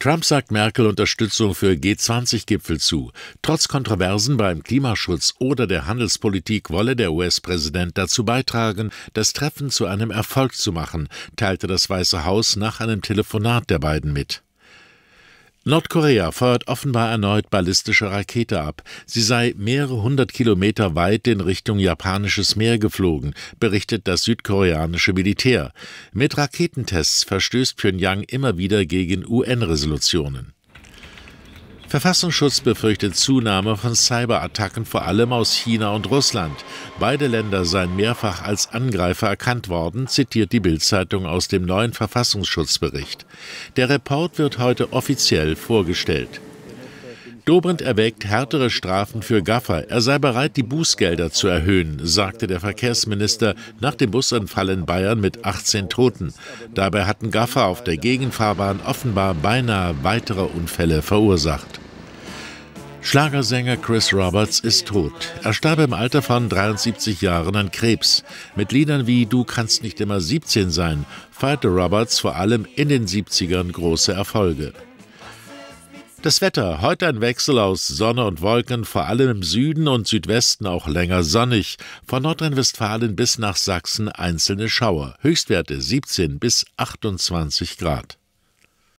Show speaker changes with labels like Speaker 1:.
Speaker 1: Trump sagt Merkel Unterstützung für G20-Gipfel zu. Trotz Kontroversen beim Klimaschutz oder der Handelspolitik wolle der US-Präsident dazu beitragen, das Treffen zu einem Erfolg zu machen, teilte das Weiße Haus nach einem Telefonat der beiden mit. Nordkorea feuert offenbar erneut ballistische Rakete ab. Sie sei mehrere hundert Kilometer weit in Richtung japanisches Meer geflogen, berichtet das südkoreanische Militär. Mit Raketentests verstößt Pyongyang immer wieder gegen UN-Resolutionen. Verfassungsschutz befürchtet Zunahme von Cyberattacken vor allem aus China und Russland. Beide Länder seien mehrfach als Angreifer erkannt worden, zitiert die Bild-Zeitung aus dem neuen Verfassungsschutzbericht. Der Report wird heute offiziell vorgestellt. Dobrindt erwägt härtere Strafen für Gaffer. Er sei bereit, die Bußgelder zu erhöhen, sagte der Verkehrsminister nach dem Busanfall in Bayern mit 18 Toten. Dabei hatten Gaffer auf der Gegenfahrbahn offenbar beinahe weitere Unfälle verursacht. Schlagersänger Chris Roberts ist tot. Er starb im Alter von 73 Jahren an Krebs. Mit Liedern wie Du kannst nicht immer 17 sein feierte Roberts vor allem in den 70ern große Erfolge. Das Wetter. Heute ein Wechsel aus Sonne und Wolken, vor allem im Süden und Südwesten auch länger sonnig. Von Nordrhein-Westfalen bis nach Sachsen einzelne Schauer. Höchstwerte 17 bis 28 Grad.